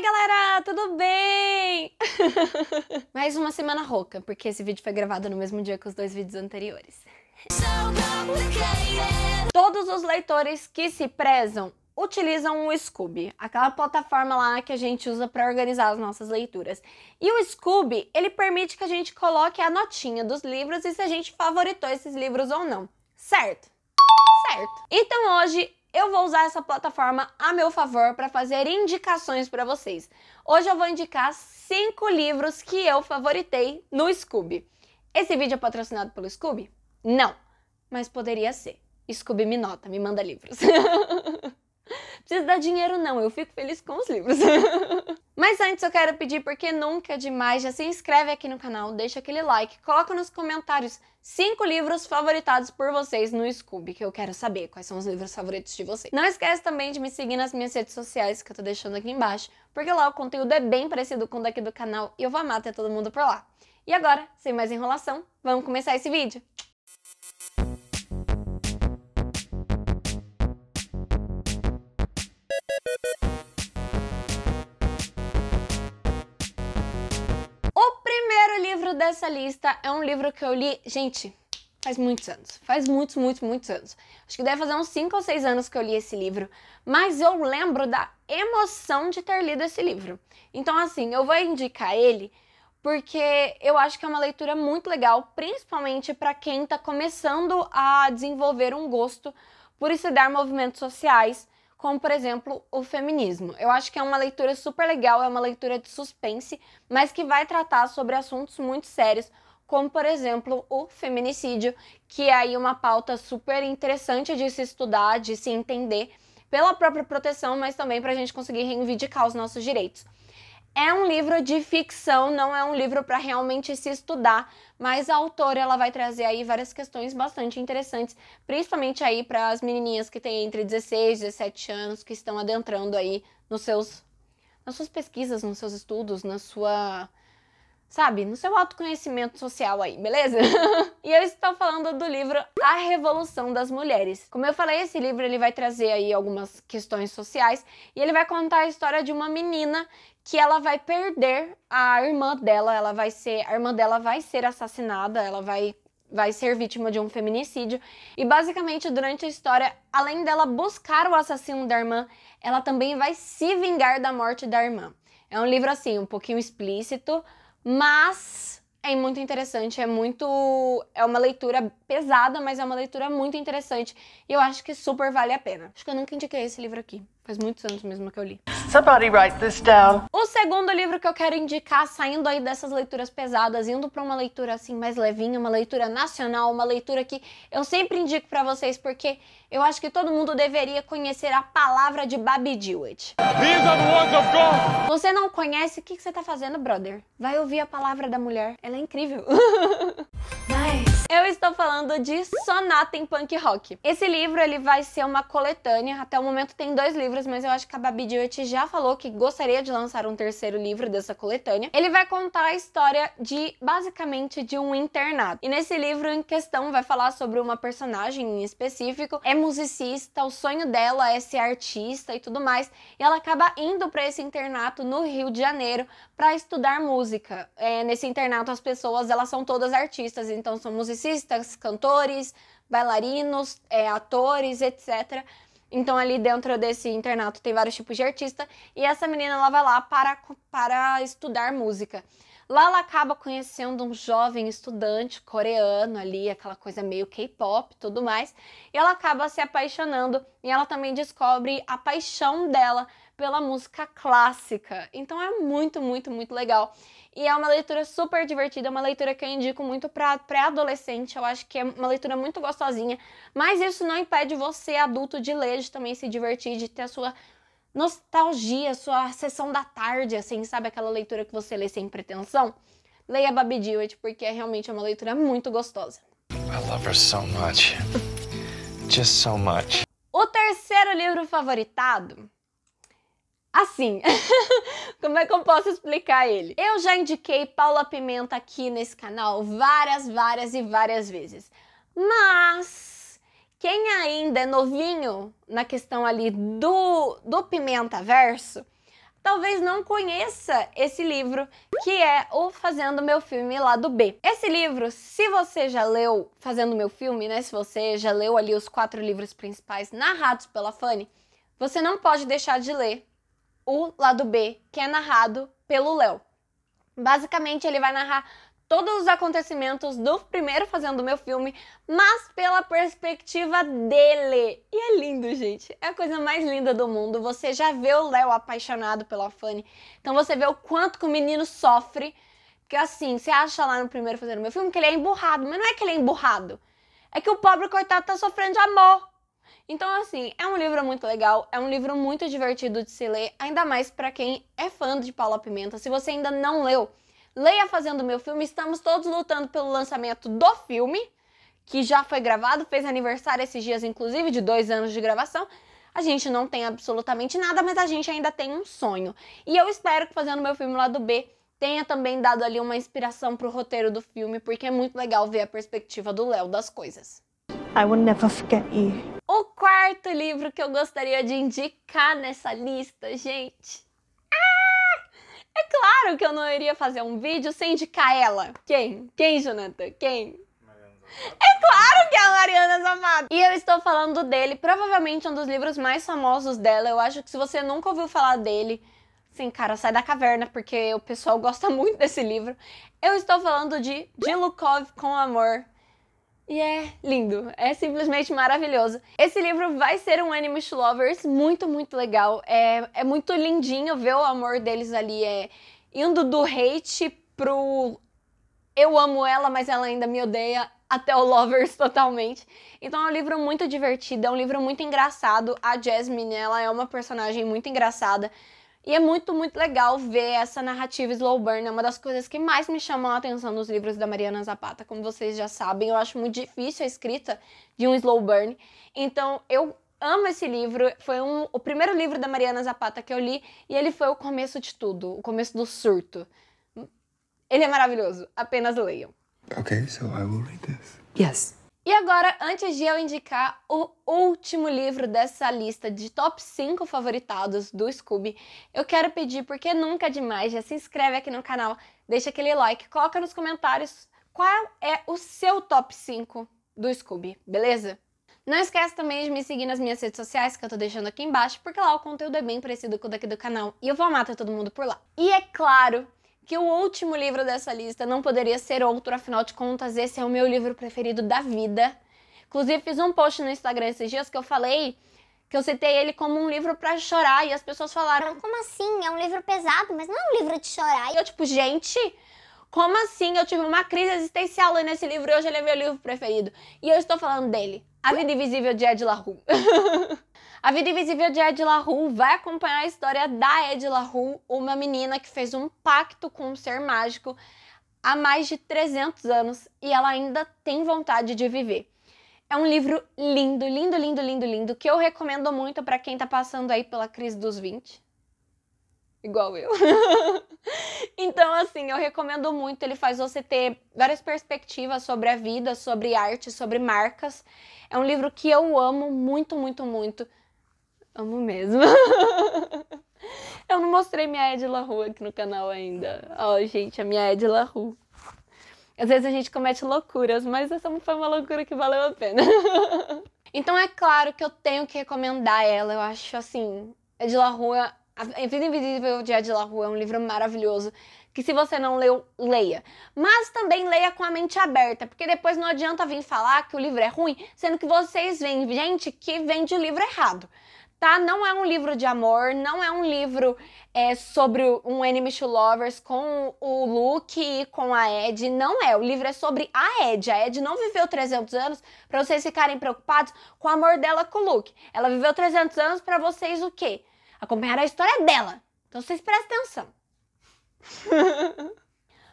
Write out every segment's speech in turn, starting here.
Oi, galera, tudo bem? Mais uma semana rouca, porque esse vídeo foi gravado no mesmo dia que os dois vídeos anteriores. Todos os leitores que se prezam utilizam o Scoob, aquela plataforma lá que a gente usa para organizar as nossas leituras. E o Scoob, ele permite que a gente coloque a notinha dos livros e se a gente favoritou esses livros ou não. Certo? Certo. Então hoje eu vou usar essa plataforma a meu favor para fazer indicações para vocês. Hoje eu vou indicar cinco livros que eu favoritei no Scooby. Esse vídeo é patrocinado pelo Scooby? Não, mas poderia ser. Scooby me nota, me manda livros. precisa dar dinheiro, não. Eu fico feliz com os livros. Mas antes eu quero pedir, porque nunca é demais, já se inscreve aqui no canal, deixa aquele like, coloca nos comentários cinco livros favoritados por vocês no Scooby, que eu quero saber quais são os livros favoritos de vocês. Não esquece também de me seguir nas minhas redes sociais, que eu tô deixando aqui embaixo, porque lá o conteúdo é bem parecido com o daqui do canal e eu vou amar ter todo mundo por lá. E agora, sem mais enrolação, vamos começar esse vídeo. dessa lista é um livro que eu li, gente, faz muitos anos. Faz muitos, muitos, muitos anos. Acho que deve fazer uns 5 ou 6 anos que eu li esse livro. Mas eu lembro da emoção de ter lido esse livro. Então, assim, eu vou indicar ele porque eu acho que é uma leitura muito legal, principalmente para quem está começando a desenvolver um gosto por estudar movimentos sociais como por exemplo o feminismo. Eu acho que é uma leitura super legal, é uma leitura de suspense, mas que vai tratar sobre assuntos muito sérios, como por exemplo o feminicídio, que é aí uma pauta super interessante de se estudar, de se entender pela própria proteção, mas também para a gente conseguir reivindicar os nossos direitos. É um livro de ficção, não é um livro para realmente se estudar, mas a autora ela vai trazer aí várias questões bastante interessantes, principalmente aí para as menininhas que têm entre 16 e 17 anos, que estão adentrando aí nos seus nas suas pesquisas, nos seus estudos, na sua sabe? No seu autoconhecimento social aí, beleza? e eu estou falando do livro A Revolução das Mulheres. Como eu falei, esse livro ele vai trazer aí algumas questões sociais e ele vai contar a história de uma menina que ela vai perder a irmã dela, ela vai ser, a irmã dela vai ser assassinada, ela vai vai ser vítima de um feminicídio. E basicamente, durante a história, além dela buscar o assassino da irmã, ela também vai se vingar da morte da irmã. É um livro assim, um pouquinho explícito, mas é muito interessante, é muito. É uma leitura pesada, mas é uma leitura muito interessante. E eu acho que super vale a pena. Acho que eu nunca indiquei esse livro aqui. Faz muitos anos mesmo que eu li. Somebody write this down. O segundo livro que eu quero indicar, saindo aí dessas leituras pesadas, indo para uma leitura assim mais levinha, uma leitura nacional, uma leitura que eu sempre indico para vocês porque eu acho que todo mundo deveria conhecer a palavra de Babi Jewett. These are the of God. Você não conhece? O que, que você tá fazendo, brother? Vai ouvir a palavra da mulher. Ela é incrível. Eu estou falando de Sonata em Punk Rock. Esse livro ele vai ser uma coletânea, até o momento tem dois livros, mas eu acho que a Babi Diotti já falou que gostaria de lançar um terceiro livro dessa coletânea. Ele vai contar a história de, basicamente, de um internato. E nesse livro em questão vai falar sobre uma personagem em específico, é musicista, o sonho dela é ser artista e tudo mais, e ela acaba indo para esse internato no Rio de Janeiro para estudar música. É, nesse internato as pessoas elas são todas artistas, então são musicistas musicistas, cantores, bailarinos, é, atores, etc. Então, ali dentro desse internato tem vários tipos de artista. E essa menina ela vai lá para, para estudar música. Lá ela acaba conhecendo um jovem estudante coreano ali, aquela coisa meio K-pop tudo mais. E ela acaba se apaixonando e ela também descobre a paixão dela pela música clássica. Então é muito, muito, muito legal. E é uma leitura super divertida, uma leitura que eu indico muito para pré-adolescente. Eu acho que é uma leitura muito gostosinha, mas isso não impede você adulto de ler, de também se divertir, de ter a sua nostalgia, sua sessão da tarde, assim, sabe aquela leitura que você lê sem pretensão? Leia Babi Dewitt porque é realmente uma leitura muito gostosa. I love her so much. Just so much. O terceiro livro favoritado assim. Como é que eu posso explicar ele? Eu já indiquei Paula Pimenta aqui nesse canal várias, várias e várias vezes. Mas quem ainda é novinho na questão ali do, do Pimenta Verso, talvez não conheça esse livro, que é o Fazendo Meu Filme lá do B. Esse livro, se você já leu Fazendo Meu Filme, né? Se você já leu ali os quatro livros principais narrados pela Fanny, você não pode deixar de ler o lado B, que é narrado pelo Léo. Basicamente, ele vai narrar todos os acontecimentos do primeiro Fazendo Meu Filme, mas pela perspectiva dele. E é lindo, gente. É a coisa mais linda do mundo. Você já vê o Léo apaixonado pela Fanny. Então você vê o quanto que o menino sofre. Porque assim, você acha lá no primeiro Fazendo Meu Filme que ele é emburrado. Mas não é que ele é emburrado. É que o pobre coitado tá sofrendo de amor. Então, assim, é um livro muito legal, é um livro muito divertido de se ler, ainda mais para quem é fã de Paula Pimenta. Se você ainda não leu, leia Fazendo Meu Filme. Estamos todos lutando pelo lançamento do filme, que já foi gravado, fez aniversário esses dias, inclusive, de dois anos de gravação. A gente não tem absolutamente nada, mas a gente ainda tem um sonho. E eu espero que Fazendo Meu Filme lá do B tenha também dado ali uma inspiração pro roteiro do filme, porque é muito legal ver a perspectiva do Léo das coisas. I will never forget you. O quarto livro que eu gostaria de indicar nessa lista, gente. Ah! É claro que eu não iria fazer um vídeo sem indicar ela. Quem? Quem, Jonathan? Quem? É claro que é a Mariana Zamada. E eu estou falando dele, provavelmente um dos livros mais famosos dela. Eu acho que se você nunca ouviu falar dele, sim, cara, sai da caverna, porque o pessoal gosta muito desse livro. Eu estou falando de Dilukov com Amor, e é lindo, é simplesmente maravilhoso. Esse livro vai ser um Animus Lovers muito, muito legal. É, é muito lindinho ver o amor deles ali, é indo do hate pro eu amo ela, mas ela ainda me odeia, até o Lovers totalmente. Então é um livro muito divertido, é um livro muito engraçado. A Jasmine, ela é uma personagem muito engraçada. E é muito, muito legal ver essa narrativa slow burn. É uma das coisas que mais me chamam a atenção nos livros da Mariana Zapata. Como vocês já sabem, eu acho muito difícil a escrita de um slow burn. Então, eu amo esse livro. Foi um, o primeiro livro da Mariana Zapata que eu li e ele foi o começo de tudo, o começo do surto. Ele é maravilhoso. Apenas leiam. Ok, então eu vou ler isso. Sim. E agora, antes de eu indicar o último livro dessa lista de top 5 favoritados do Scooby, eu quero pedir, porque nunca é demais, já se inscreve aqui no canal, deixa aquele like, coloca nos comentários qual é o seu top 5 do Scooby, beleza? Não esquece também de me seguir nas minhas redes sociais, que eu tô deixando aqui embaixo, porque lá o conteúdo é bem parecido com o daqui do canal e eu vou amar todo mundo por lá. E é claro que o último livro dessa lista não poderia ser outro, afinal de contas, esse é o meu livro preferido da vida. Inclusive, fiz um post no Instagram esses dias que eu falei que eu citei ele como um livro para chorar e as pessoas falaram: "Como assim? É um livro pesado, mas não é um livro de chorar". E eu tipo, gente, como assim? Eu tive uma crise existencial lendo esse livro e hoje ele é meu livro preferido. E eu estou falando dele. A Vida Invisível de Ed LaRue. A Vida Invisível de Ed LaRue vai acompanhar a história da Ed LaRue, uma menina que fez um pacto com um ser mágico há mais de 300 anos e ela ainda tem vontade de viver. É um livro lindo, lindo, lindo, lindo, lindo, que eu recomendo muito para quem tá passando aí pela crise dos 20. Igual eu. então, assim, eu recomendo muito. Ele faz você ter várias perspectivas sobre a vida, sobre arte, sobre marcas. É um livro que eu amo muito, muito, muito. Amo mesmo. Eu não mostrei minha Edila Ru aqui no canal ainda. Ó, oh, gente, a minha Edila Ru. Às vezes a gente comete loucuras, mas essa foi uma loucura que valeu a pena. então é claro que eu tenho que recomendar ela. Eu acho assim, Edila Ru, A Vida Invisível de Edila Ru é um livro maravilhoso que se você não leu, leia. Mas também leia com a mente aberta, porque depois não adianta vir falar que o livro é ruim, sendo que vocês veem gente que vende o livro errado tá? Não é um livro de amor, não é um livro é, sobre um Enemy to Lovers com o Luke e com a Ed. Não é. O livro é sobre a Ed. A Ed não viveu 300 anos para vocês ficarem preocupados com o amor dela com o Luke. Ela viveu 300 anos para vocês o quê? Acompanhar a história dela. Então vocês prestem atenção.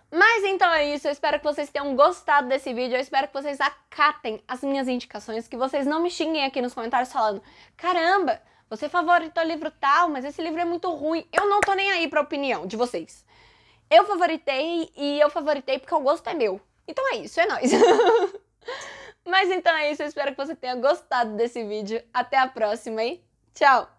Mas então é isso, eu espero que vocês tenham gostado desse vídeo, eu espero que vocês acatem as minhas indicações, que vocês não me xinguem aqui nos comentários falando, caramba, você é favoritou o livro tal, mas esse livro é muito ruim. Eu não tô nem aí pra opinião de vocês. Eu favoritei e eu favoritei porque o gosto é meu. Então é isso, é nóis. mas então é isso, eu espero que você tenha gostado desse vídeo. Até a próxima e tchau!